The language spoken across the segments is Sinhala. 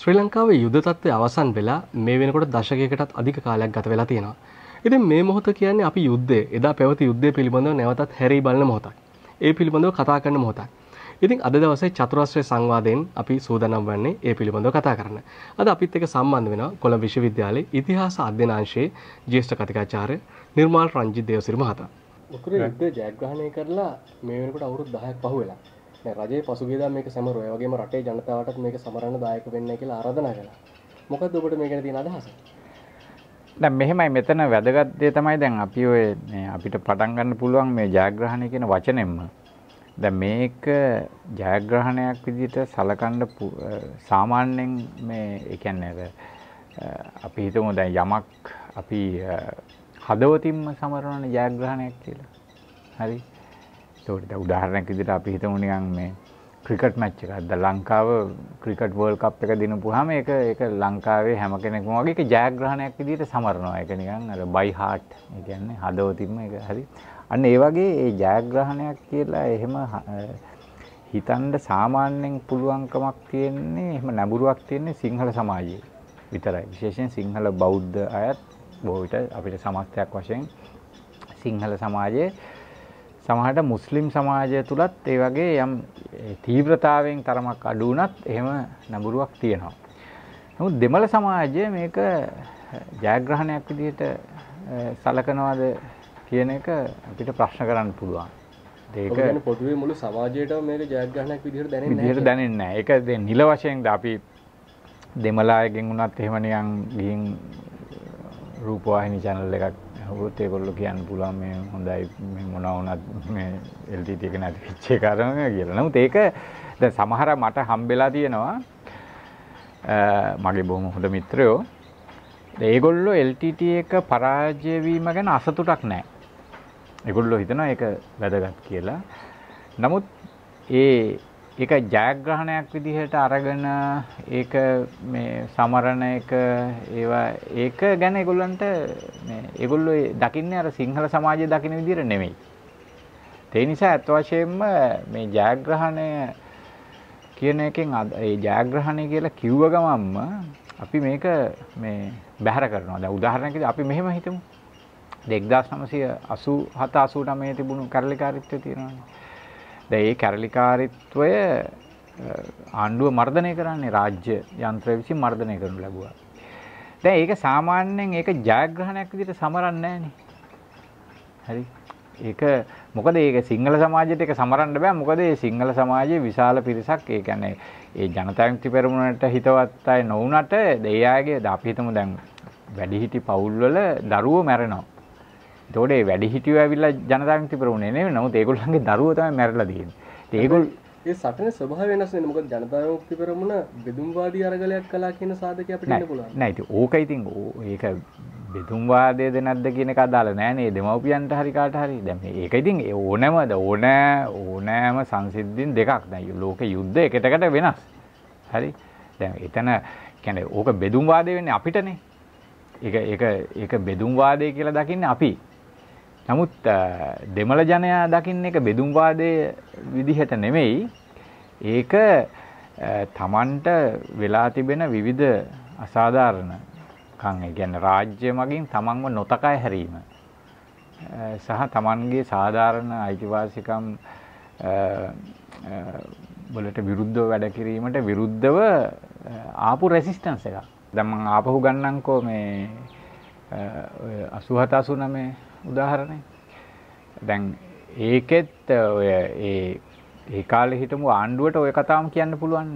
ශ්‍රී ලංකාවේ යුද්ධතත්වය අවසන් වෙලා මේ වෙනකොට දශකයකටත් අධික කාලයක් ගත වෙලා තියෙනවා. ඉතින් මේ මොහොත කියන්නේ අපි යුද්ධය එදා පැවති යුද්ධය පිළිබඳව නැවතත් හැරී බලන මොහොතක්. ඒ පිළිබඳව කතා කරන මොහොතක්. ඉතින් අද දවසේ චතුරාශ්‍රය සංවාදයෙන් අපි සූදානම් වන්නේ ඒ පිළිබඳව කතා කරන්න. අද අපිත් එක්ක සම්බන්ධ වෙනවා කොළඹ විශ්වවිද්‍යාලයේ ඉතිහාස අධ්‍යනාංශයේ ජ්‍යෙෂ්ඨ කතිකාචාර්ය නිර්මාල් රංජිත් දේවසිරි මහතා. උකුරේ යුද්ධ ජයග්‍රහණය කරලා මේ වෙනකොට අවුරුදු 10ක් පහු වෙලා. රජේ පසුගේද මේක සමරුව වගේම රටේ ජනතාවට මේක සමරන්න දායක වෙන්න කියලා ආරාධනා කළා මොකද ඔබට මේකට තියෙන අදහස දැන් මෙහෙමයි මෙතන වැදගත් දේ තමයි දැන් අපි ඔය අපිට පටන් ගන්න පුළුවන් මේ ජයග්‍රහණය කියන වචනෙන්ම දැන් මේක ජයග්‍රහණයක් විදිහට සලකන්න සාමාන්‍යයෙන් මේ ඒ කියන්නේ අපි හිතමු දැන් යමක් අපි හදවතින්ම සමරන ජයග්‍රහණයක් කියලා. හරි. ඒකට උදාහරණයක් විදිහට අපි හිතමු නිකන් මේ ක්‍රිකට් මැච් එකක් ද ලංකාව ක්‍රිකට් වර්ල්ඩ් කප් එක දිනපුවාම ඒක ඒක ලංකාවේ හැම කෙනෙක්ම වගේ ඒක ජයග්‍රහණයක් විදිහට සමරනවා ඒක නිකන් අර බයි හાર્ට් ඒ කියන්නේ හදවතින්ම ඒක හරි අන්න ඒ වගේ ඒ ජයග්‍රහණයක් කියලා එහෙම හිතන්න සාමාන්‍යයෙන් පුළුවන්කමක් තියෙන්නේ එහෙම නැඹුරුවක් තියෙන්නේ සිංහල සමාජයේ විතරයි. විශේෂයෙන් සිංහල බෞද්ධ අයත් බොහෝ විට අපිට සමස්තයක් වශයෙන් සිංහල සමාජයේ සමහට මුස්ලිම් සමාජය තුළත් ඒ වගේ යම් තීව්‍රතාවෙන් තරමක් අඩුවනත් එහෙම නැඹුරුවක් තියෙනවා. නමුත් දෙමළ සමාජය මේක ජයග්‍රහණයක් විදිහට සලකනවාද කියන එක අපිට ප්‍රශ්න කරන්න පුළුවන්. ඒක පොදුවේ මුළු සමාජයට මේක ජයග්‍රහණයක් විදිහට දැනෙන්නේ නැහැ. විදිහට දැනෙන්නේ නැහැ. ඒක දැන් නිල වශයෙන් අපි දෙමළ අයගෙන් වුණත් එහෙම නිකන් ගිහින් රූපවාහිනී channel එකක් හුත් ඒගොල්ලෝ කියන්න පුළුවන් මේ හොඳයි මේ මොනවා වුණත් මේ LTT එක නැති වෙච්ච කාරණා කියලා. නමුත් ඒක දැන් සමහර මට හම්බෙලා තියෙනවා මගේ බොහොම හොඳ මිත්‍රයෝ. ඒගොල්ලෝ LTT එක පරාජය වීම ගැන අසතුටක් නැහැ. ඒගොල්ලෝ හිතනවා ඒක වැදගත් කියලා. නමුත් ඒ ඒක ජයග්‍රහණයක් විදිහට අරගෙන ඒක මේ සමරණ එක ඒවා ඒක ගැන ඒගොල්ලන්ට මේ ඒගොල්ලෝ දකින්නේ අර සිංහල සමාජය දකින විදිහට නෙමෙයි. ඒ නිසා අත් වශයෙන්ම මේ ජයග්‍රහණය කියන එකෙන් ඒ ජයග්‍රහණය කියලා කිව්ව ගමන්ම අපි මේක මේ බැහැර කරනවා. දැන් උදාහරණයක් අපි මෙහෙම හිතමු. 1987 89 තිබුණු කරලිකාරීත්වය තියෙනවානේ. දැන් ඒ කැරලිකාරීත්වය ආණ්ඩුව මර්ධනය කරන්නේ රාජ්‍ය යන්ත්‍රය විසින් මර්ධනය කරනු ලැබුවා. දැන් ඒක සාමාන්‍යයෙන් ඒක ජයග්‍රහණයක් විදිහට සමරන්නේ හරි. ඒක මොකද ඒක සිංහල සමාජයට ඒක සමරන්න බෑ. මොකද මේ සිංහල සමාජයේ විශාල පිරිසක් ඒ කියන්නේ ඒ ජනතා විමුක්ති පෙරමුණට හිතවත් අය නොවුනට දෙයාගේ අපි හිතමු දැන් වැඩිහිටි පවුල්වල දරුවෝ මැරෙනවා. එතකොට ඒ වැඩිහිටියෝ ඇවිල්ලා ජනතාන්ත්‍රික ප්‍රමුණේ නෙවෙයි නමුත් ඒගොල්ලන්ගේ දරුවෝ තමයි මැරලා තියෙන්නේ. ඒගොල්ල ඒ සටනේ ස්වභාවය වෙනස් වෙනවා. මොකද ජනතාන්ත්‍රික ප්‍රමුණ බෙදුම්වාදී අරගලයක් කළා කියන සාධකය අපිට ඉන්න පුළුවන්. නෑ ඉතින් ඕක ඉතින් ඒක බෙදුම්වාදයේද නැද්ද කියන එක අදාළ නෑ නේ. දෙමව්පියන්ට හරි කාට හරි. දැන් මේක ඉතින් ඕනෑමද ඕනෑ ඕනෑම සංසිද්ධීන් දෙකක්. දැන් ලෝක යුද්ධ එකටකට වෙනස්. හරි. දැන් එතන කියන්නේ ඕක බෙදුම්වාදය වෙන්නේ අපිටනේ. ඒක ඒක ඒක බෙදුම්වාදය කියලා දකින්නේ අපි. නමුත් දෙමළ ජනයා දකින්න එක බෙදුම්වාදය විදිහට නෙමෙයි ඒක තමන්ට වෙලා තිබෙන විවිධ අසාධාරණ කං ගැන රාජ්‍ය මගින් තමන්ව නොතකයි හැරීම සහ තමන්ගේ සාධාරණ අයිතිවාසිකම් වලට විරුද්ධව වැඩ කිරීමට විරුද්ධව ආපු රැසිස්ටන්ස් එකක් දැන් මම ආපහු ගන්නම්කෝ මේ 87 89 උදාහරණය. දැන් ඒකෙත් ඔය ඒ ඒ කාලේ හිටමු ආණ්ඩුවට ওই කතාවම කියන්න පුළුවන්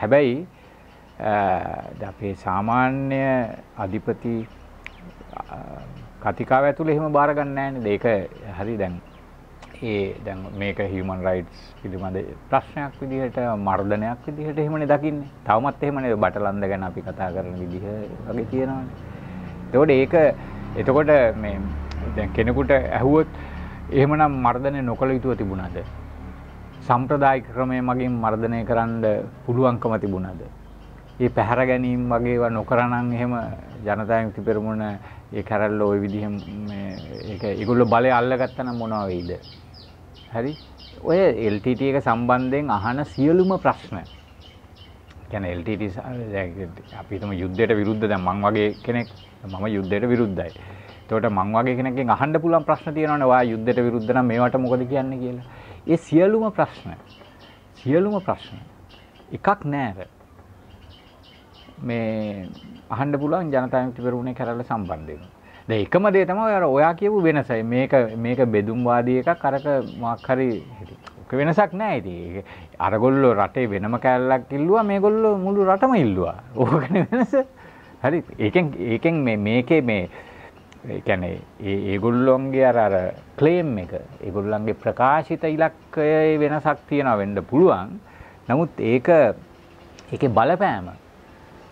හැබැයි අපේ සාමාන්‍ය අධිපති කතිකාව ඇතුළේ එහෙම බාර ගන්න නැහැනේ. ඒක හරි දැන් ඒ දැන් මේක හියුමන් රයිට්ස් පිළිබඳ ප්‍රශ්නයක් විදිහට මර්ධනයක් විදිහට එහෙමනේ දකින්නේ. තවමත් එහෙමනේ බටලන්ද ගැන අපි කතා කරන විදිහ වගේ තියෙනවානේ. එතකොට ඒක එතකොට මේ දැන් කෙනෙකුට ඇහුවොත් එහෙමනම් මර්ධනය නොකළ යුතුව තිබුණාද සම්ප්‍රදායික ක්‍රමය මගින් මර්ධනය කරන්න පුළුවන්කම තිබුණාද ඒ පැහැර ගැනීම වගේවා නොකරනම් එහෙම ජනතාවමුති පෙරමුණ ඒ කැරල්ල ওই විදිහෙම ඒක ඒගොල්ලෝ බලය අල්ලගත්තනම් මොනවා වෙයිද හරි ඔය LTT එක සම්බන්ධයෙන් අහන සියලුම ප්‍රශ්න කියන්නේ LTT අපි හිතමු යුද්ධයට විරුද්ධ දැන් මං වගේ කෙනෙක් මම යුද්ධයට විරුද්ධයි. එතකොට මං වගේ කෙනෙක්ගෙන් අහන්න පුළුවන් ප්‍රශ්න තියෙනවනේ ඔයා යුද්ධයට විරුද්ධ නම් මේවට මොකද කියන්නේ කියලා. ඒ සියලුම ප්‍රශ්න සියලුම ප්‍රශ්න එකක් නෑර. මේ අහන්න පුළුවන් ජනතා විමුක්ති පෙරමුණේ කැරළ සම්බන්ධයෙන්. දැන් එකම දේ තමයි ඔයා කියපු වෙනසයි. මේක මේක බෙදුම්වාදී එකක් අරක මොකක් හරි වෙනසක් නෑ ඉතින් අරගොල්ලෝ රටේ වෙනම කෑල්ලක් ඉල්ලුවා මේගොල්ලෝ මුළු රටම ඉල්ලුවා ඕකනේ වෙනස හරි ඒකෙන් ඒකෙන් මේ මේකේ මේ ඒ කියන්නේ ඒ ඒගොල්ලොන්ගේ අර අර ක්ලේම් එක ඒගොල්ලන්ගේ ප්‍රකාශිත ඉලක්කයේ වෙනසක් තියනවා වෙන්න පුළුවන් නමුත් ඒක ඒකේ බලපෑම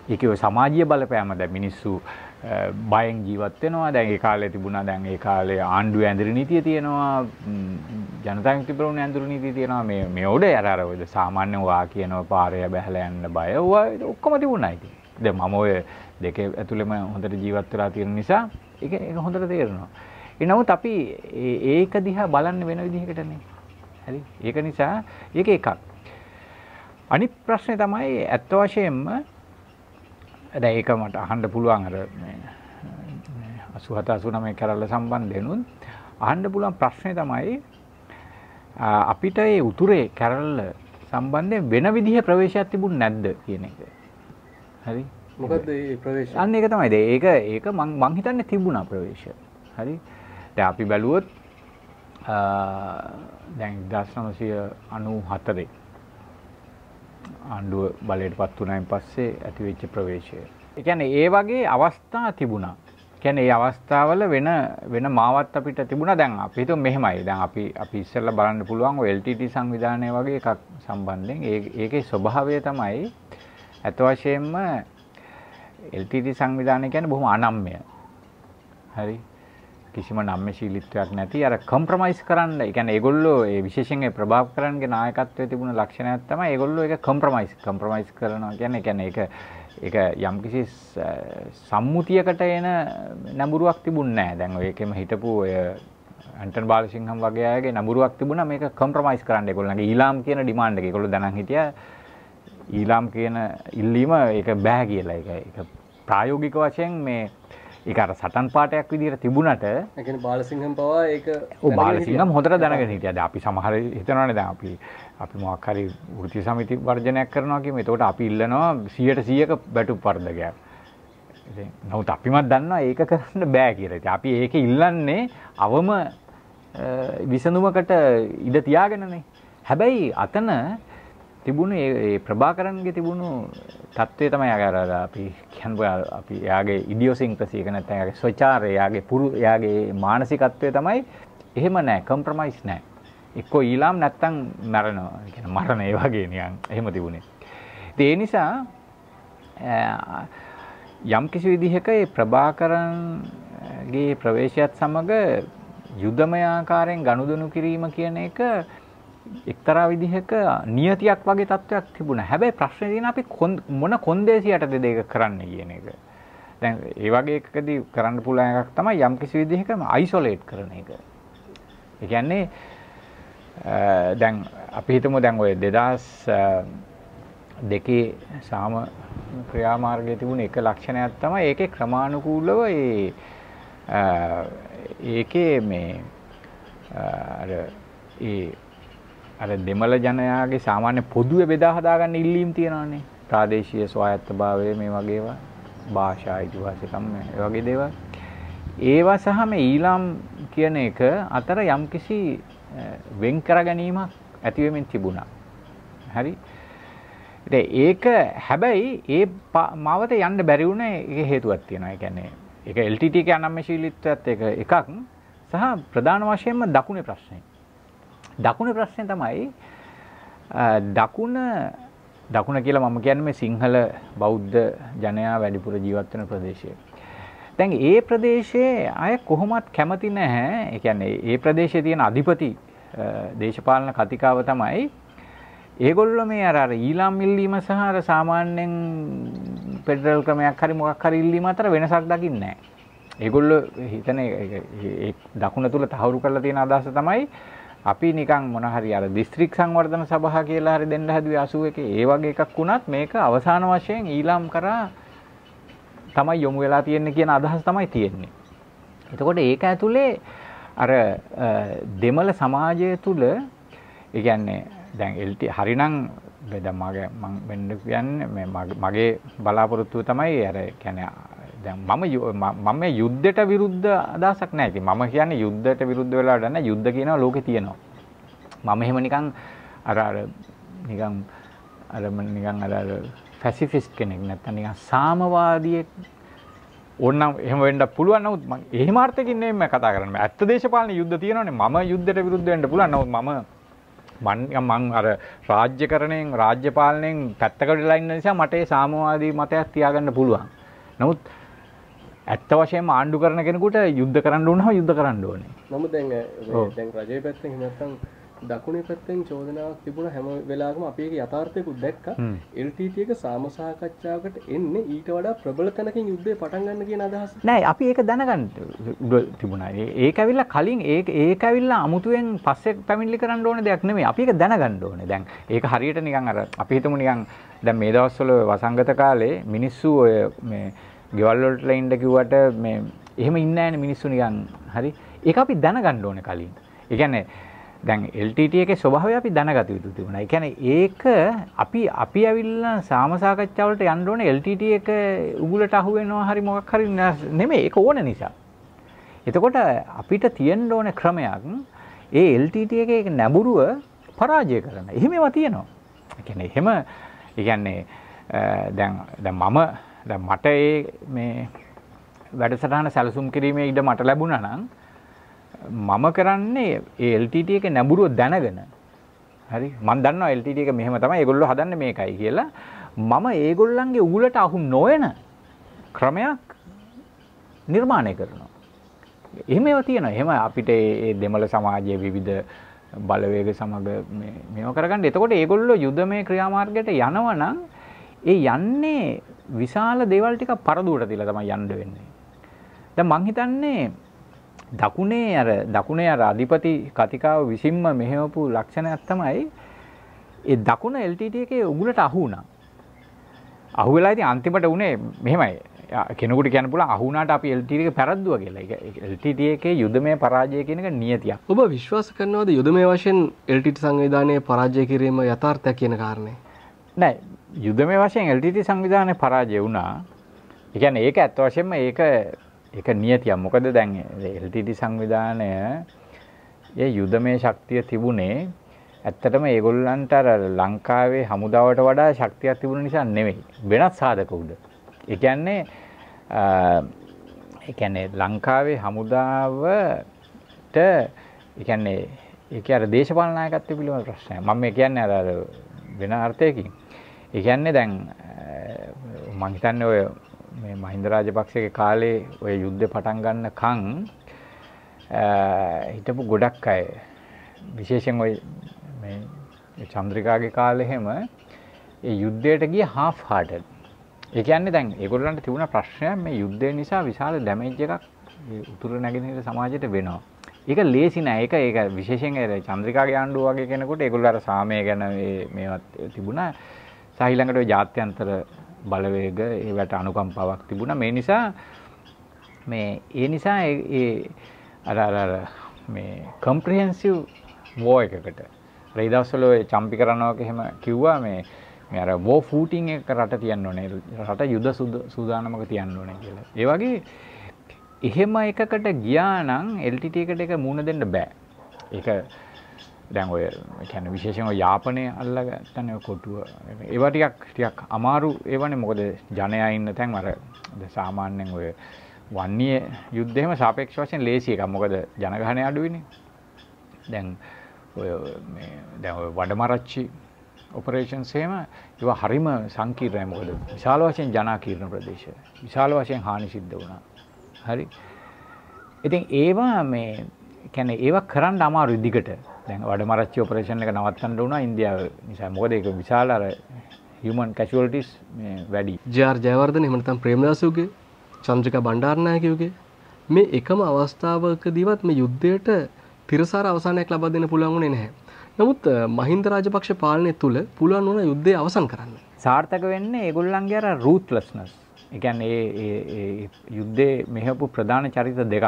ඒකේ සමාජීය බලපෑම දැන් මිනිස්සු බයෙන් ජීවත් වෙනවා දැන් ඒ කාලේ තිබුණා දැන් ඒ කාලේ ආණ්ඩුවේ ඇඳුරු නීතිය තියෙනවා ජනතාන්ත්‍රික ප්‍රවණ ඇඳුරු නීතිය තියෙනවා මේ මේ උඩ අර අර ඔය සාමාන්‍ය ඔයා කියන පාරේ බැහැලා යන්න බය ඔවා ඔක්කොම තිබුණා ඉතින් දැන් මම ඔය දෙකේ ඇතුළේම හොඳට ජීවත් වෙලා තියෙන නිසා ඒක ඒක හොඳට තේරෙනවා ඒ නමුත් අපි ඒක දිහා බලන්න වෙන විදිහකට නේ හරි ඒක නිසා ඒක එකක් අනිත් ප්‍රශ්නේ තමයි ඇත්ත වශයෙන්ම දැන් ඒක මට අහන්න පුළුවන් අර මේ 87 89 කැරල්ල සම්බන්ධයෙන්ුත් අහන්න පුළුවන් ප්‍රශ්නේ තමයි අපිට ඒ උතුරේ කැරල්ල සම්බන්ධයෙන් වෙන විදිහ ප්‍රවේශයක් තිබුණ නැද්ද කියන එක. හරි. මොකද්ද ඒ ප්‍රවේශය? අන්න ඒක තමයි. ඒක ඒක මං මං හිතන්නේ තිබුණා ප්‍රවේශය. හරි. දැන් අපි බැලුවොත් දැන් 1994 ආණ්ඩුව බලයට පත් වනයින් පස්සේ ඇතිවෙච්ච ප්‍රවේශය. එකැන ඒ වගේ අවස්ථා තිබුණා. කැන ඒ අවස්ථාවල වෙන වෙන මාවත් අපිට තිබුණ දැන් අපිතු මෙහෙමයි දැන් අපි අපි ඉස්සල්ල බලන්න පුළුවන් LTT සංවිධානය වගේ එකක් සම්බන්ධයෙන් ඒකේ ස්වභාවය තමයි ඇත වශයෙන්ම LTT සංවිධානය කියන්නේ බොහොම අනම්මය. හරි. කිසිම නම්මශීලීත්වයක් නැති අර කම්ප්‍රොමයිස් කරන්න. ඒ කියන්නේ ඒගොල්ලෝ ඒ විශේෂයෙන් ඒ ප්‍රභාකරන්ගේ නායකත්වයේ තිබුණ ලක්ෂණයක් තමයි ඒගොල්ලෝ ඒක කම්ප්‍රොමයිස් කම්ප්‍රොමයිස් කරනවා කියන්නේ. කියන්නේ ඒක ඒක යම්කිසි සම්මුතියකට එන නැඹුරුවක් තිබුණ නැහැ. දැන් ඔය එකෙම හිටපු ඔය ඇන්ටන් බාලසිංහම් වගේ අයගේ නැඹුරුවක් තිබුණා මේක කම්ප්‍රොමයිස් කරන්න ඒගොල්ලන්ගේ ඊලාම් කියන ඩිමාන්ඩ් එක. ඒගොල්ලෝ දැනන් හිටියා ඊලාම් කියන ඉල්ලීම ඒක බෑ කියලා. ඒක ඒක ප්‍රායෝගික වශයෙන් මේ ඒක අර සටන් පාටයක් විදිහට තිබුණට ඒ කියන්නේ බාලසිංහම් පවා ඒක ඔව් බාලසිංහම් හොඳට දැනගෙන හිටියා. දැන් අපි සමහර හිතනවානේ දැන් අපි අපි මොකක් හරි වෘත්ති සමිති වර්ජනයක් කරනවා කියමු. එතකොට අපි ඉල්ලනවා 100ට 100ක බැටු පරදකයක්. ඉතින් නමුත් අපිමත් දන්නවා ඒක කරන්න බෑ කියලා. ඉතින් අපි ඒක ඉල්ලන්නේ අවම විසඳුමකට ඉඩ තියාගෙනනේ. හැබැයි අතන තිබුණු ඒ ප්‍රභාකරන්ගේ තිබුණු තත්ත්වය තමයි අගරද අපි කියන්න අපි යාගේ ඉඩියෝසිංක්‍රසි එක නැත්නම් යාගේ ස්වචාරය යාගේ පුරු යාගේ මානසිකත්වය තමයි එහෙම නැහැ කම්ප්‍රොමයිස් නැහැ එක්කෝ ඊළාම් නැත්තම් මරනවා කියන මරණ ඒ වගේ නිකන් එහෙම තිබුණේ ඒ නිසා යම් කිසි විදිහක ඒ ප්‍රභාකරන්ගේ ප්‍රවේශයත් සමග යුදමය ආකාරයෙන් ගනුදෙනු කිරීම කියන එක එක්තරා විදිහක නියතියක් වගේ තත්ත්වයක් තිබුණා. හැබැයි ප්‍රශ්නේ තියෙන අපි මොන කොන්දේසියටද දෙක කරන්න කියන එක. දැන් ඒ වගේ එකකදී කරන්න පුළුවන් එකක් තමයි යම් කිසි විදිහකම අයිසොලේට් කරන එක. ඒ කියන්නේ දැන් අපි හිතමු දැන් ওই 2000 දෙකේ සාම ක්‍රියාමාර්ගයේ තිබුණ එක ලක්ෂණයක් තමයි ඒකේ ක්‍රමානුකූලව ඒ ඒකේ මේ අර ඒ අර දෙමළ ජනයාගේ සාමාන්‍ය පොදුවේ බෙදා හදාගන්න ඉල්ලීම් තියෙනවානේ. ප්‍රාදේශීය ස්වායත්තභාවය මේ වගේවා භාෂා ඉතිහාසකම් ඒ වගේ දේවල්. ඒවා සහ මේ ඊළම් කියන එක අතර යම්කිසි වෙන් කර ගැනීමක් ඇති වෙමින් තිබුණා. හරි. ඉතින් ඒක හැබැයි ඒ මාවත යන්න බැරි වුණේ ඒකේ හේතුවක් තියෙනවා. ඒ කියන්නේ ඒක LTT එක අනම්‍යශීලීත්වයත් එක එකක් සහ ප්‍රධාන වශයෙන්ම දකුණේ ප්‍රශ්නේ. දකුණේ ප්‍රශ්නේ තමයි දකුණ දකුණ කියලා මම කියන්නේ සිංහල බෞද්ධ ජනයා වැඩිපුර ජීවත් වෙන ප්‍රදේශය. දැන් ඒ ප්‍රදේශයේ අය කොහොමත් කැමති නැහැ. ඒ කියන්නේ ඒ ප්‍රදේශයේ තියෙන අධිපති දේශපාලන කතිකාව තමයි ඒගොල්ලෝ මේ අර අර ඊළම් ඉල්ලීම සහ අර සාමාන්‍යයෙන් ෆෙඩරල් ක්‍රමයක් හරි මොකක් හරි ඉල්ලීම අතර වෙනසක් දකින්නේ නැහැ. ඒගොල්ලෝ හිතන දකුණ තුල තහවුරු කරලා තියෙන අදහස තමයි අපි නිකන් මොන හරි අර දිස්ත්‍රික් සංවර්ධන සභාව කියලා හරි දෙන්න හැදුවේ 81 ඒ වගේ එකක් වුණත් මේක අවසාන වශයෙන් ඊළම් කරා තමයි යොමු වෙලා තියෙන්නේ කියන අදහස තමයි තියෙන්නේ. එතකොට ඒක ඇතුලේ අර දෙමළ සමාජය තුල ඒ කියන්නේ දැන් එල්ටි හරිනම් දැන් මගේ මම කියන්නේ මගේ බලාපොරොත්තුව තමයි අර කියන්නේ දැන් මම මම යුද්ධයට විරුද්ධ අදහසක් නැහැ. ඉතින් මම කියන්නේ යුද්ධයට විරුද්ධ වෙලා නැහැ. යුද්ධ කියනවා ලෝකේ තියෙනවා. මම එහෙම නිකන් අර අර නිකන් අර නිකන් අර අර ෆැසිෆිස්ට් කෙනෙක් නැත්නම් නිකන් සාමවාදියෙක් ඕනනම් එහෙම වෙන්න පුළුවන්. නමුත් මම එහෙම අර්ථකින් නෙමෙයි මම කතා කරන්නේ. ඇත්ත දේශපාලන යුද්ධ තියෙනවනේ. මම යුද්ධයට විරුද්ධ වෙන්න පුළුවන්. නමුත් මම මං අර රාජ්‍යකරණයෙන් රාජ්‍ය පාලනයෙන් පැත්තකට වෙලා ඉන්න නිසා මට ඒ සාමවාදී මතයක් තියාගන්න පුළුවන්. නමුත් ඇත්ත වශයෙන් ආණ්ඩු කරන කෙනෙකුට යුද්ධ කරන්න උන්හ යුද්ධ කරන්න ඕනේ මම දැන් දැන් රජය පැත්තෙන් නැත්තම් දකුණේ පැත්තෙන් චෝදනාවක් තිබුණ හැම වෙලාවකම අපි ඒක යථාර්ථයකුත් දැක්කා. LTT එක සාම සාකච්ඡාවකට එන්නේ ඊට වඩා ප්‍රබල තැනකින් යුද්ධය පටන් ගන්න කියන අදහස. නෑ අපි ඒක දැනගන්න තිබුණා. ඒක ඇවිල්ලා කලින් ඒක ඒක ඇවිල්ලා අමුතුවෙන් පස්සේ පැමිණිලි කරන්න ඕන දෙයක් නෙමෙයි. අපි ඒක දැනගන්න ඕනේ. දැන් ඒක හරියට නිකන් අර අපි හිතමු නිකන් දැන් මේ දවස්වල වසංගත කාලේ මිනිස්සු ඔය මේ ගෙවල් වලට ඉන්න කිව්වට මේ එහෙම ඉන්නේ නැහැනේ මිනිස්සු නිකන් හරි ඒක අපි දැනගන්න ඕනේ කලින් ඒ කියන්නේ දැන් LTT එකේ ස්වභාවය අපි දැනගත යුතු තිබුණා. ඒ කියන්නේ ඒක අපි අපි ඇවිල්ලා සාම සාකච්ඡා වලට යන්න ඕනේ LTT එක උගුලට අහු වෙනවා හරි මොකක් හරි නෙමෙයි ඒක ඕන නිසා. එතකොට අපිට තියෙන්න ඕනේ ක්‍රමයක් ඒ LTT එකේ නැඹුරුව පරාජය කරන්න. එහෙම ඒවා තියෙනවා. ඒ කියන්නේ එහෙම ඒ කියන්නේ දැන් දැන් මම දැන් මට ඒ මේ වැඩසටහන සැලසුම් කිරීමේ ඉඩ මට ලැබුණා නම් මම කරන්නේ ඒ LTT එක නැඹුරුව දැනගෙන හරි මම දන්නවා LTT එක මෙහෙම තමයි ඒගොල්ලෝ හදන්නේ මේකයි කියලා මම ඒගොල්ලන්ගේ ඌලට අහු නොවන ක්‍රමයක් නිර්මාණය කරනවා. එහෙම ඒවා තියෙනවා. එහෙම අපිට ඒ දෙමළ සමාජයේ විවිධ බලවේග සමග මේව කරගන්න. එතකොට ඒගොල්ලෝ යුදමය ක්‍රියාමාර්ගයට යනවනම් ඒ යන්නේ විශාල දේවල් ටික පරදුවට තියලා තමයි යන්න වෙන්නේ. දැන් මං හිතන්නේ දකුණේ අර දකුණේ අර අධිපති කතිකාව විසින්ම මෙහෙවපු ලක්ෂණයක් තමයි ඒ දකුණ LTT එකේ උගුලට අහු වුණා. අහු වෙලා ඉතින් අන්තිමට උනේ මෙහෙමයි. කෙනෙකුට කියන්න පුළුවන් අහු වුණාට අපි LTT එක පෙරද්දුවා කියලා. ඒක LTT එකේ යුදමය පරාජය කියන එක නියතියක්. ඔබ විශ්වාස කරනවද යුදමය වශයෙන් LTT සංවිධානයේ පරාජය කිරීම යථාර්ථයක් කියන කාරණේ? නෑ යුද මේ වශයෙන් එල්ටීටී සංවිධානය පරාජය වුණා. ඒ කියන්නේ ඒක ඇත්ත වශයෙන්ම ඒක ඒක නියතියක්. මොකද දැන් එල්ටීටී සංවිධානය ඒ යුදමේ ශක්තිය තිබුණේ ඇත්තටම ඒගොල්ලන්ට අර ලංකාවේ හමුදාවට වඩා ශක්තියක් තිබුණ නිසා නෙවෙයි. වෙනත් සාධක උඩ. ඒ කියන්නේ ඒ කියන්නේ ලංකාවේ හමුදාවට ඒ කියන්නේ ඒක අර දේශපාලන නායකත්වය පිළිබඳ ප්‍රශ්නයක්. මම කියන්නේ අර වෙන අර්ථයකින්. ඒ කියන්නේ දැන් මම හිතන්නේ ඔය මේ මහින්ද රාජපක්ෂගේ කාලේ ඔය යුද්ධේ පටන් ගන්නකන් හිටපු ගොඩක් අය විශේෂයෙන් ඔය මේ චන්ද්‍රිකාගේ කාලේ හැම ඒ යුද්ධයට ගිය half hearted. ඒ කියන්නේ දැන් ඒගොල්ලන්ට තිබුණ ප්‍රශ්නය මේ යුද්ධය නිසා විශාල damage එකක් උතුරු නැගෙනහිර සමාජයට වෙනවා. ඒක ලේසි නෑ. ඒක ඒක විශේෂයෙන් චන්ද්‍රිකාගේ ආණ්ඩුව වගේ කෙනෙකුට ඒගොල්ලෝ අර සාමය ගැන මේවත් තිබුණා. සහ ඊළඟට ජාත්‍යන්තර බලවේග ඒවට අනුකම්පාවක් තිබුණා. මේ නිසා මේ ඒ නිසා ඒ අර අර අර මේ කම්ප්‍රිහෙන්සිව් වෝ එකකට ඒ දවස්වල ඔය චම්පි කරනවාක එහෙම කිව්වා මේ මේ අර වෝ ෆූටින් එක රට තියන්න ඕනේ. රට යුද සූදානමක තියන්න ඕනේ කියලා. ඒ වගේ එහෙම එකකට ගියා නම් LTT එකට එක මුණ දෙන්න බෑ. ඒක දැන් ඔය කැන විශේෂෙන් යාපනය අල්ලග තැන කොටුව ඒවටියක් ටියක් අමාරු ඒවනේ මොකද ජනයා ඉන්න තැන් අර සාමාන්‍යෙන් ඔය වන්නේ යුද්ධෙම සාපේක්ෂ වශයෙන් ලේසිය එක මොකද ජනගහනය අඩුවනේ දැන් ඔය දැ වඩමරච්චි ඔපරේෂන් සේම ඒව හරිම සංකීර්ණය මොකද විශාල වශයෙන් ජනාකීර්ණ ප්‍රදේශ විශාල වශයෙන් හානි සිද්ධ වුණා හරි ඉතින් ඒවා මේ කැන ඒවා කරන්න අමාරු ඉදිකට දැන් වඩමරච්චි ඔපරේෂන් එක නවත්තන්න වුණා ඉන්දියාව නිසා. මොකද ඒක විශාල අර human casualties මේ වැඩි. ජේ.ආර්. ජයවර්ධන එහෙම නැත්නම් ප්‍රේමදාසගේ චන්ද්‍රිකා බණ්ඩාරනායකගේ මේ එකම අවස්ථාවකදීවත් මේ යුද්ධයට තිරසාර අවසානයක් ලබා දෙන්න පුළුවන් වුණේ නැහැ. නමුත් මහින්ද රාජපක්ෂ පාලනය තුළ පුළුවන් වුණ යුද්ධය අවසන් කරන්න. සාර්ථක වෙන්නේ ඒගොල්ලන්ගේ අර ruthlessness. ඒ කියන්නේ ඒ යුද්ධයේ මෙහෙපු ප්‍රධාන චරිත දෙකක්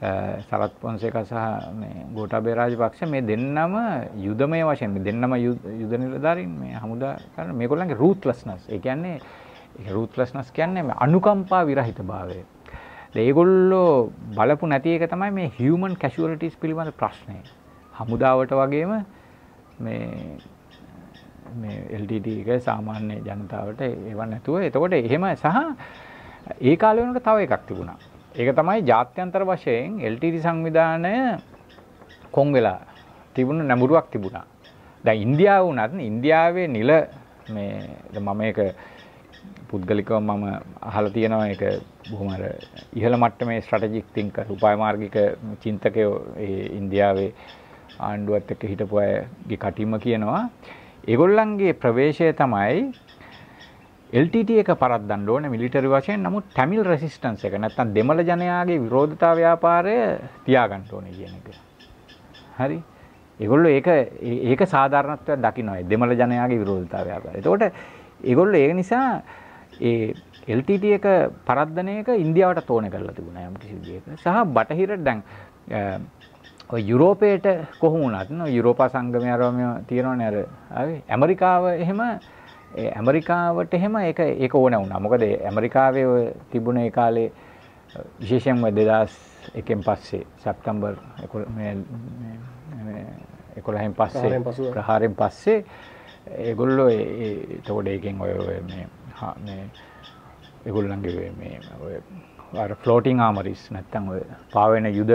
සරත් පොන්සේක සහ මේ ගෝඨාභය රාජපක්ෂ මේ දෙන්නම යුදමය වශයෙන් මේ දෙන්නම යුද නිලධාරීන් මේ හමුදා කරන මේගොල්ලන්ගේ රූත්ලස්නස් ඒ කියන්නේ ඒක රූත්ලස්නස් කියන්නේ මේ අනුකම්පා විරහිතභාවය. ඒගොල්ලෝ බලපු නැති එක තමයි මේ හියුමන් කැෂුවලිටිස් පිළිබඳ ප්‍රශ්නය. හමුදාවට වගේම මේ මේ LTT එක සාමාන්‍ය ජනතාවට ඒව නැතුව එතකොට එහෙම සහ ඒ කාලේ වෙනකොට තව එකක් තිබුණා. ඒක තමයි ජාත්‍යන්තර වශයෙන් LTT සංවිධානය කොන් වෙලා තිබුණ නැඹුරුවක් තිබුණා. දැන් ඉන්දියාව වුණත් ඉන්දියාවේ නිල මේ මම ඒක පුද්ගලිකව මම අහලා තියෙනවා ඒක බොහොම අර ඉහළ මට්ටමේ ස්ට්‍රැටජික් තින්කර් උපායමාර්ගික චින්තකයෝ ඒ ඉන්දියාවේ ආණ්ඩුවත් එක්ක හිටපු අයගේ කටින්ම කියනවා ඒගොල්ලන්ගේ ප්‍රවේශය තමයි LTT එක පරද්දන්න ඕනේ මිලිටරි වශයෙන් නමුත් ටැමිල් රෙසිස්ටන්ස් එක නැත්තම් දෙමළ ජනයාගේ විරෝධතා ව්‍යාපාරය තියාගන්න ඕනේ කියන එක. හරි. ඒගොල්ලෝ ඒක ඒක සාධාරණත්වයක් දකින්නයි දෙමළ ජනයාගේ විරෝධතා ව්‍යාපාරය. ඒතකොට ඒගොල්ලෝ ඒක නිසා ඒ LTT එක පරද්දන එක ඉන්දියාවට තෝරන කරලා තිබුණා යම් කිසි විදිහක. සහ බටහිර දැන් යුරෝපයට කොහොම වුණත් යුරෝපා සංගමය අරම තියෙනවනේ අර ඇමරිකාව එහෙම ඇමරිකාවට එහෙම ඒක ඒක ඕන වුණා. මොකද ඇමරිකාවේ ඔය තිබුණ ඒ කාලේ විශේෂයෙන්ම 2001න් පස්සේ සැප්තැම්බර් 11න් පස්සේ ප්‍රහාරයෙන් පස්සේ ඒගොල්ලෝ ඒ එතකොට ඒකෙන් ඔය ඔය මේ මේ ඒගොල්ලන්ගේ මේ ඔය අර ෆ්ලෝටින් ආමරිස් නැත්තම් ඔය පාවෙන යුද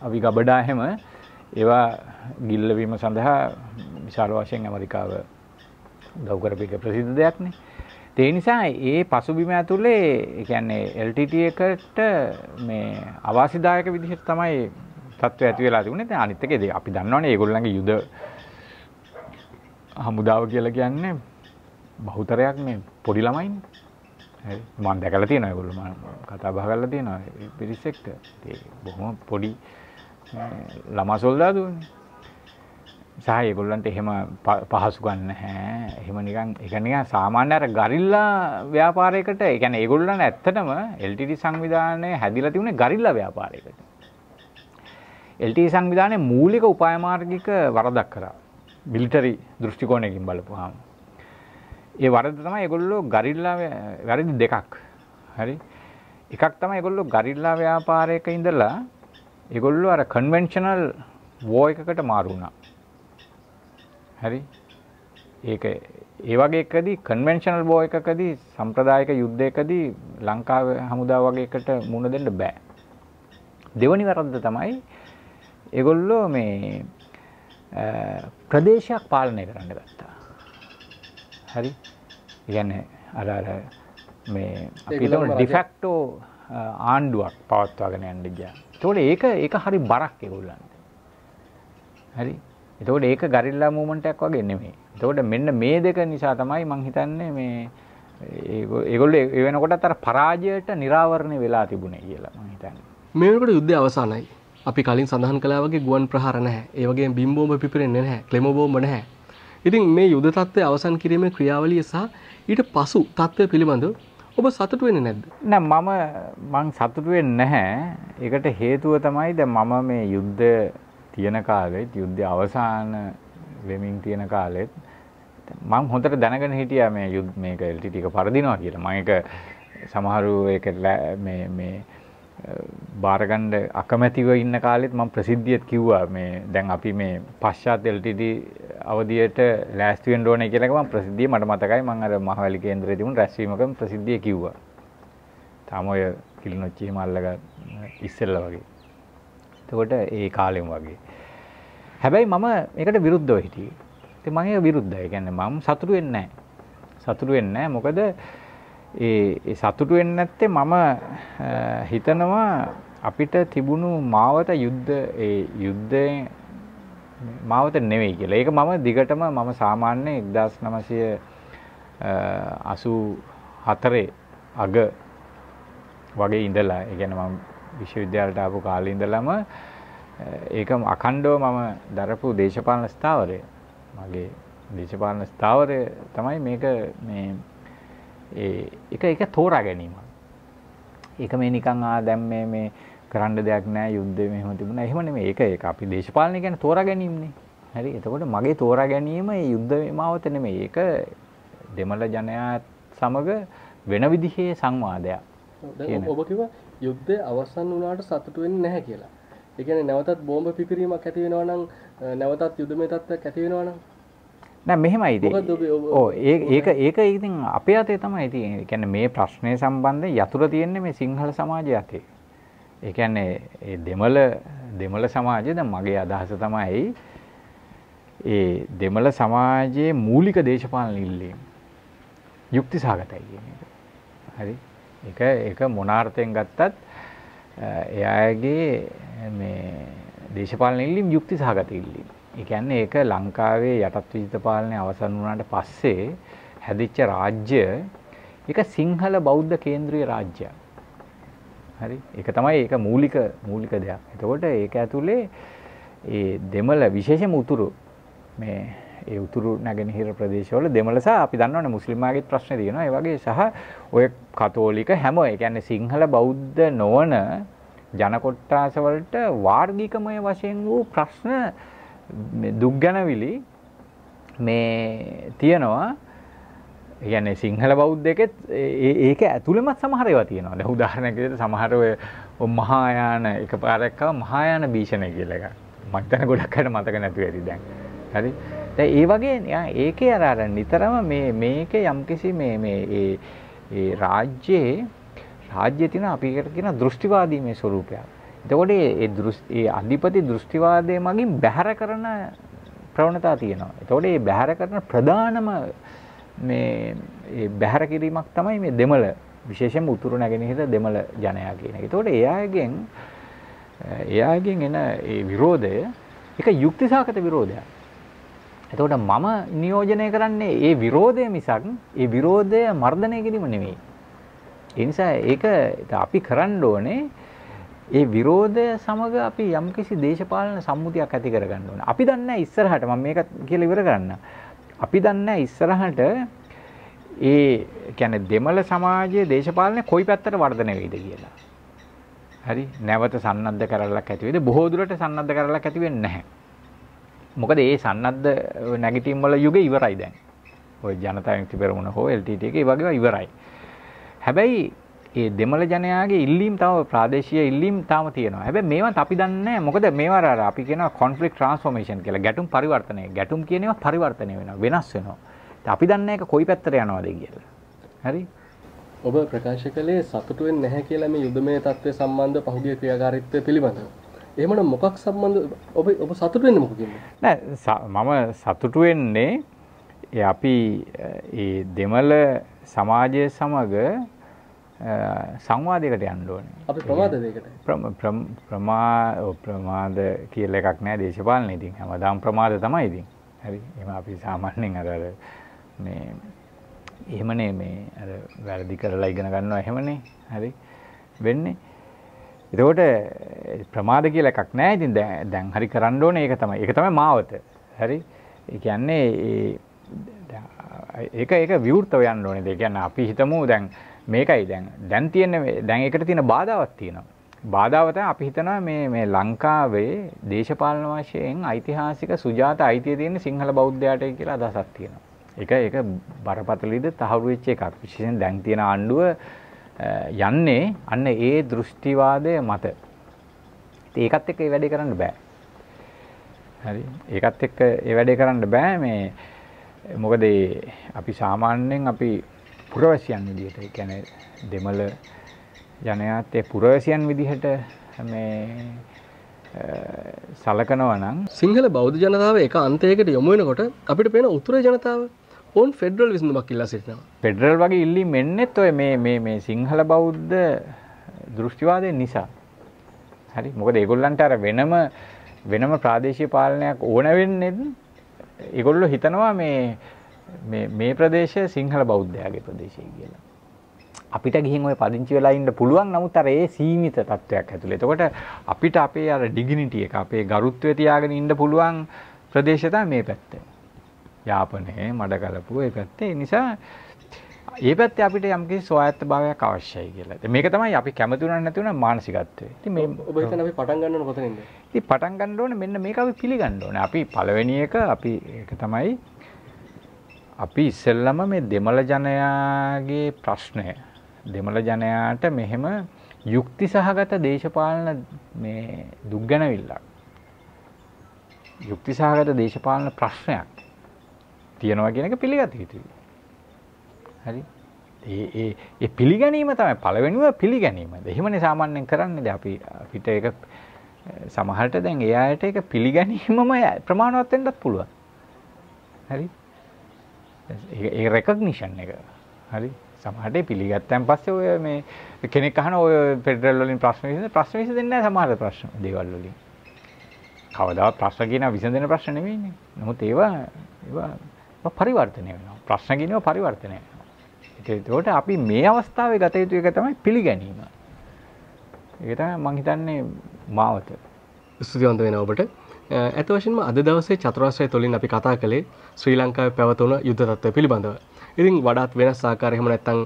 අවි ගබඩා හැම ඒවා ගිල්ලවීම සඳහා විශාල වශයෙන් ඇමරිකාව උදව් කරපු එක ප්‍රසිද්ධ දෙයක් නේ. ඒ නිසා ඒ පසුබිම ඇතුලේ ඒ කියන්නේ LTT එකට මේ අවාසිදායක විදිහට තමයි තත්ත්වය ඇති වෙලා තිබුණේ. දැන් අනිත් එකේ අපි දන්නවනේ ඒගොල්ලන්ගේ යුද හමුදාව කියලා කියන්නේ බහුතරයක් මේ පොඩි ළමයිනේ. හරි මම දැකලා තියෙනවා ඒගොල්ලෝ මම කතා බහ කරලා තියෙනවා පිරිස් එක්ක. ඒ බොහොම පොඩි ළමා සොල්දාදුවනේ. සහ ඒගොල්ලන්ට එහෙම පහසු ගන්න හැ එහෙම නිකන් එක නිකන් සාමාන්‍ය අර ගරිල්ලා ව්‍යාපාරයකට ඒ කියන්නේ ඒගොල්ලන් ඇත්තටම LTT සංවිධානය හැදිලා තිබුණේ ගරිල්ලා ව්‍යාපාරයකට. LTT සංවිධානයේ මූලික උපායමාර්ගික වරදක් කරා. මිලිටරි දෘෂ්ටි කෝණයකින් බලපුවාම. ඒ වරද තමයි ඒගොල්ලෝ ගරිල්ලා වැරදි දෙකක්. හරි. එකක් තමයි ඒගොල්ලෝ ගරිල්ලා ව්‍යාපාරයක ඉඳලා ඒගොල්ලෝ අර කන්වෙන්ෂනල් වෝ එකකට මාරු වුණා. හරි ඒක ඒ වගේ එකදී කන්වෙන්ෂනල් බෝ එකකදී සම්ප්‍රදායික යුද්ධයකදී ලංකාව හමුදා වගේ එකට මුණ දෙන්න බෑ. දෙවනි වැරද්ද තමයි ඒගොල්ලෝ මේ ප්‍රදේශයක් පාලනය කරන්න ගත්තා. හරි? කියන්නේ අර අර මේ අපි හිතමු ඩිෆැක්ටෝ ආණ්ඩුවක් පවත්වාගෙන යන්න ගියා. ඒතකොට ඒක ඒක හරි බරක් ඒගොල්ලන්ට. හරි? එතකොට ඒක ගරිල්ලා මූවමන්ට් එකක් වගේ නෙමෙයි. එතකොට මෙන්න මේ දෙක නිසා තමයි මම හිතන්නේ මේ ඒගොල්ලෝ ඒ වෙනකොටත් අර පරාජයට निराවරණය වෙලා තිබුණේ කියලා මම හිතන්නේ. මේ වෙනකොට යුද්ධය අවසానයි. අපි කලින් සඳහන් කළා වගේ ගුවන් ප්‍රහාර නැහැ. ඒ වගේම බිම් බෝම්බ පිපිරෙන්නේ නැහැ. ක්ලෙමෝ බෝම්බ නැහැ. ඉතින් මේ යුද තත්ත්වය අවසන් කිරීමේ ක්‍රියාවලිය සහ ඊට පසු තත්ත්වය පිළිබඳව ඔබ සතුටු වෙන්නේ නැද්ද? නෑ මම මං සතුටු වෙන්නේ නැහැ. ඒකට හේතුව තමයි දැන් මම මේ යුද්ධ තියෙන කාලෙත් යුද්ධය අවසාන වෙමින් තියෙන කාලෙත් මම හොඳට දැනගෙන හිටියා මේ යුද්ධ මේක එල්ටි ටික පරදිනවා කියලා. මම ඒක සමහරු ඒක මේ මේ බාරගණ්ඩ අකමැතිව ඉන්න කාලෙත් මම ප්‍රසිද්ධියත් කිව්වා මේ දැන් අපි මේ පශ්චාත් එල්ටිඩි අවදියට ලෑස්තිවෙන් ඕන කියලක ම ප්‍රසිද්ධිය මට මතකයි මං අර මහවැලි කේන්දරේ තිබුණු රැස්වීමක ප්‍රසිද්ධිය කිව්වා. තාම ඔය කිලිනොච්චි මල්ලක ඉස්සෙල්ලා වගේ. එතකොට ඒ කාලෙම වගේ. හැබැයි මම ඒකට විරුද්ධව හිටියේ. ඉතින් මම ඒක විරුද්ධයි. ඒ කියන්නේ මම සතුටු වෙන්නේ නැහැ. සතුටු වෙන්නේ නැහැ. මොකද ඒ සතුටු වෙන්නේ නැත්තේ මම හිතනවා අපිට තිබුණු මාවත යුද්ධ ඒ යුද්ධයෙන් මාවත නෙවෙයි කියලා. ඒක මම දිගටම මම සාමාන්‍ය 1984 අග වගේ ඉඳලා, ඒ කියන්නේ මම විශ්වවිද්‍යාලට ආපු කාලේ ඉඳලම ඒක අඛණ්ඩව මම දරපු දේශපාලන ස්ථාවරය මගේ දේශපාලන ස්ථාවරය තමයි මේක මේ ඒ එක එක තෝරා ගැනීම. ඒක මේ නිකන් ආ දැන් මේ මේ කරන්න දෙයක් නැහැ යුද්ධෙ මෙහෙම තිබුණා. එහෙම නෙමෙයි. ඒක ඒක අපි දේශපාලනය කියන්නේ තෝරා ගැනීමනේ. හරි. එතකොට මගේ තෝරා ගැනීම මේ යුද්ධ මාවත නෙමෙයි. ඒක දෙමළ ජනයාත් සමග වෙන විදිහේ සංවාදයක්. ඔබ කිව්වා යුද්ධය අවසන් වුණාට සතුටු වෙන්නේ නැහැ කියලා. ඒ කියන්නේ නැවතත් බෝම්බ පිපිරීමක් ඇති වෙනවා නම් නැවතත් යුදමය තත්ත්වයක් ඇති වෙනවා නම් නෑ මෙහෙමයි ඉතින්. ඔව් ඒක ඒක ඉතින් අපේ අතේ තමයි තියෙන්නේ. ඒ කියන්නේ මේ ප්‍රශ්නය සම්බන්ධයෙන් යතුරු තියෙන්නේ මේ සිංහල සමාජය අතේ. ඒ කියන්නේ ඒ දෙමළ දෙමළ සමාජය දැන් මගේ අදහස තමයි ඒ දෙමළ සමාජයේ මූලික දේශපාලන ඉල්ලීම් යුක්ති සහගතයි කියන එක. හරි. ඒක ඒක මොනාර්ථයෙන් ගත්තත් එයාගේ මේ දේශපාලන ඉල්ලීම් යුක්ති සහගත ඉල්ලීම්. ඒ කියන්නේ ඒක ලංකාවේ යටත් විජිත පාලනය අවසන් වුණාට පස්සේ හැදිච්ච රාජ්‍ය ඒක සිංහල බෞද්ධ කේන්ද්‍රීය රාජ්‍යයක්. හරි. ඒක තමයි ඒක මූලික මූලික දෙයක්. එතකොට ඒක ඇතුලේ ඒ දෙමළ විශේෂම උතුරු මේ ඒ උතුරු නැගෙනහිර ප්‍රදේශවල දෙමළ සහ අපි දන්නවනේ මුස්ලිම්මාගේ ප්‍රශ්න තියෙනවා. ඒ වගේ සහ ඔය කතෝලික හැම ඒ කියන්නේ සිංහල බෞද්ධ නොවන ජන කොට්ටාස වලට වාර්ගිකමය වශයෙන් වූ ප්‍රශ්න දුක්ගැනවිලි මේ තියෙනවා. කියන්නේ සිංහල බෞද්ධකෙත් ඒක ඇතුළෙමත් සමහර ඒවා තියෙනවා. දැන් උදාහරණයක් විදිහට සමහර ඔය මහායාන එකපාරක් ආව මහායාන භීෂණ කියලා එකක්. මම හිතන ගොඩක් අයට මතක නැතුව ඇති දැන්. හරි දැන් ඒ වගේ ඒකේ අර අර නිතරම මේ මේක යම්කිසි මේ මේ ඒ ඒ රාජ්‍යයේ රාජ්‍ය තියෙන අපි කියන දෘෂ්ටිවාදී මේ ස්වરૂපයක්. එතකොට ඒ ඒ අධිපති දෘෂ්ටිවාදය මගින් බැහැර කරන ප්‍රවණතා තියෙනවා. එතකොට මේ බැහැර කරන ප්‍රධානම මේ ඒ බැහැර කිරීමක් තමයි මේ දෙමළ විශේෂයෙන්ම උතුරු නැගෙනහිර දෙමළ ජනයා කියන එක. එතකොට එයාගෙන් එයාගෙන් එන ඒ විරෝධය එක යුක්තිසහගත විරෝධයක්. එතකොට මම නියෝජනය කරන්නේ ඒ විරෝධය මිසක් ඒ විරෝධය මර්ධනය කිරීම නෙවෙයි. ඒ නිසා ඒක අපි කරන්න ඕනේ ඒ විරෝධය සමග අපි යම්කිසි දේශපාලන සම්මුතියක් ඇති කරගන්න ඕනේ. අපි දන්නේ ඉස්සරහට මම මේක කියලා ඉවර කරන්න. අපි දන්නේ ඉස්සරහට ඒ කියන්නේ දෙමළ සමාජයේ දේශපාලනය කොයි පැත්තට වර්ධනය වෙයිද කියලා. හරි නැවත සන්නද්ධ කරලක් ඇති වෙයිද බොහෝ දුරට සන්නද්ධ කරලක් ඇති වෙන්නේ නැහැ. මොකද ඒ සන්නද්ධ නැගිටිම් වල යුගය ඉවරයි දැන්. ඔය ජනතා විමුක්ති පෙරමුණ හෝ LTT එක ඒ වගේ ඉවරයි. හැබැයි ඒ දෙමළ ජනයාගේ ඉල්ලීම් තව ප්‍රාදේශීය ඉල්ලීම් තාම තියෙනවා. හැබැයි මේවත් අපි දන්නේ නැහැ. මොකද මේවා අර අපි කියනවා conflict transformation කියලා. ගැටුම් පරිවර්තනය. ගැටුම් කියන ඒවා පරිවර්තනය වෙනවා, වෙනස් වෙනවා. අපි දන්නේ නැහැ කොයි පැත්තට යනවද කියලා. හරි? ඔබ ප්‍රකාශ කළේ සතුටු වෙන්නේ නැහැ කියලා මේ යුදමය தත්ත්වය සම්බන්ධ පහුගිය ක්‍රියාකාරීත්වය පිළිබඳව. එමන මොකක් සම්බන්ධ ඔබ ඔබ සතුටවෙන්න මොකකින්න මම සතුටුවෙන්නේ අපි දෙමල සමාජය සමඟ සංවාදයකට යන්ඩුවන ප්‍රමාද කියල එකක් නෑ දේශපාලන ඉතින් හමදාම් ප්‍රමාද තමයි ඉතින් හරි එම අපි සාමාන්‍යෙන් අරර මේ එහෙමනේ මේ වැරදි කරලා ඉගෙන ගන්නවා එහෙමනේ හරි වෙන්නේ එතකොට ප්‍රමාද කියලා එකක් නැහැ. ඉතින් දැන් හරි කරන්න ඕනේ ඒක තමයි. ඒක තමයි මාවත. හරි? ඒ කියන්නේ ඒක ඒක විවෘතව යන්න ඕනේ. ඒ කියන්නේ අපි හිතමු දැන් මේකයි දැන් දැන් තියෙන දැන් ඒකට තියෙන බාධාවක් තියෙනවා. බාධාව තමයි අපි හිතනවා මේ මේ ලංකාවේ දේශපාලන වශයෙන් ඓතිහාසික සුජාත අයිතිය තියෙන සිංහල බෞද්ධයාට කියලා අදහසක් තියෙනවා. ඒක ඒක බරපතලද තහවුරු වෙච්ච එකක්. විශේෂයෙන් දැන් තියෙන ආණ්ඩුව යන්නේ අන්න ඒ දෘෂ්ටිවාදය මත. ඒකත් එක්ක ඒ වැඩේ කරන්න බෑ. හරි. ඒකත් එක්ක ඒ වැඩේ කරන්න බෑ මේ මොකද අපි සාමාන්‍යයෙන් අපි පුරවැසියන් විදිහට ඒ කියන්නේ දෙමළ ජනයාත් ඒ පුරවැසියන් විදිහට මේ සලකනවා නම් සිංහල බෞද්ධ ජනතාව එක අන්තයකට යොමු වෙනකොට අපිට පේන උතුරේ ජනතාව ඔවන් ෆෙඩරල් විසඳමක් ඉල්ලා සිටිනවා පෙඩරල් වගේ ඉල්ලි මෙන්නෙත් ඔය මේ සිංහල බෞද්ධ දෘෂ්ටිවාදය නිසා හරි මොකද ඒගොල්ලන්ට අර වෙනම වෙනම ප්‍රාදේශීය පාලනයක් ඕන වෙන්නේ ඒගොල්ලෝ හිතනවා මේ මේ ප්‍රදේශය සිංහල බෞද්ධයාගේ ප්‍රදේශය කියලා. අපිට ගිහින් ওই පදිංචි වෙලා ඉන්න පුළුවන් නමුත් අර ඒ සීමිත තත්වයක් ඇතුළේ. එතකොට අපිට අපේ අර ඩිග්නිටි එක අපේ ගරුත්වය තියාගෙන ඉන්න පුළුවන් ප්‍රදේශය තමයි මේ පැත්තේ. යාපනයේ මඩ කලපුව ඒ පැත්තේ නිසා ඒ පැත්තේ අපිට යම්කිසි සුවයත්ත භාවයක් අවශ්‍යයි කියලා. මේක තමයි අපි කැමති උනන් නැති උනන් මානසිකත්වය. ඉතින් මේ ඔබ හිතන අපි පටන් ගන්න ඕන කොතනින්ද? ඉතින් පටන් ගන්න ඕනේ මෙන්න මේක අපි පිළිගන්න ඕනේ. අපි පළවෙනි එක අපි ඒක තමයි අපි ඉස්සෙල්ලම මේ දෙමළ ජනයාගේ ප්‍රශ්නය දෙමළ ජනයාට මෙහෙම යුක්ති සහගත දේශපාලන මේ දුක්ගැනවිල්ලක් යුක්ති සහගත දේශපාලන ප්‍රශ්නයක් තියෙනවා කියන එක පිළිගත යුතුයි. හරි. ඒ ඒ ඒ පිළිගැනීම තමයි පළවෙනිම පිළිගැනීම. එහෙමනේ සාමාන්‍යයෙන් කරන්නේ. දැන් අපි අපිට ඒක සමහරට දැන් ඒ අයට ඒක පිළිගැනීමම ප්‍රමාණවත් වෙන්නත් පුළුවන්. හරි. ඒ රෙකග්නිෂන් එක. හරි. සමහරට පිළිගත්තන් පස්සේ ඔය මේ කෙනෙක් අහන ඔය ෆෙඩරල් වලින් ප්‍රශ්න විසඳ ප්‍රශ්න විසඳෙන්නේ නැහැ සමහර ප්‍රශ්න දේවල් වලින්. කවදාවත් ප්‍රශ්න කියන විසඳෙන ප්‍රශ්න නෙවෙයිනේ. නමුත් ඒවා ඒවා පරිවර්තනය වෙනවා. ප්‍රශ්න කියනවා පරිවර්තනය වෙනවා. ඒකට අපි මේ අවස්ථාවේ ගත යුතු එක තමයි පිළිගැනීම. ඒක තමයි මම හිතන්නේ මාවත. ස්තුතිවන්ත වෙනවා ඔබට. ඇත වශයෙන්ම අද දවසේ චතුරාශ්‍රය තුළින් අපි කතා කළේ ශ්‍රී ලංකාවේ පැවතුණු යුද්ධ තත්ත්වය පිළිබඳව. ඉතින් වඩාත් වෙනස් ආකාරයකම නැත්තම්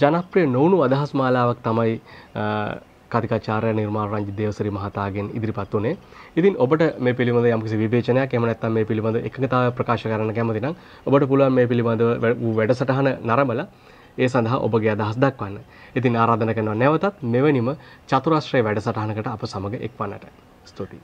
ජනප්‍රිය නොවුණු අදහස් මාලාවක් තමයි කතිකාචාර්ය නිර්මාණ රංජිත් දේවසිරි මහතාගෙන් ඉදිරිපත් වුණේ. ඉතින් ඔබට මේ පිළිබඳ යම්කිසි විවේචනයක් එහෙම නැත්නම් මේ පිළිබඳ එකඟතාවය ප්‍රකාශ කරන්න කැමති නම් ඔබට පුළුවන් මේ පිළිබඳව වැඩසටහන නරඹලා ඒ සඳහා ඔබගේ අදහස් දක්වන්න. ඉතින් ආරාධනා කරනවා නැවතත් මෙවැනිම චතුරාශ්‍රය වැඩසටහනකට අප සමග එක්වන්නට. ස්තුතියි.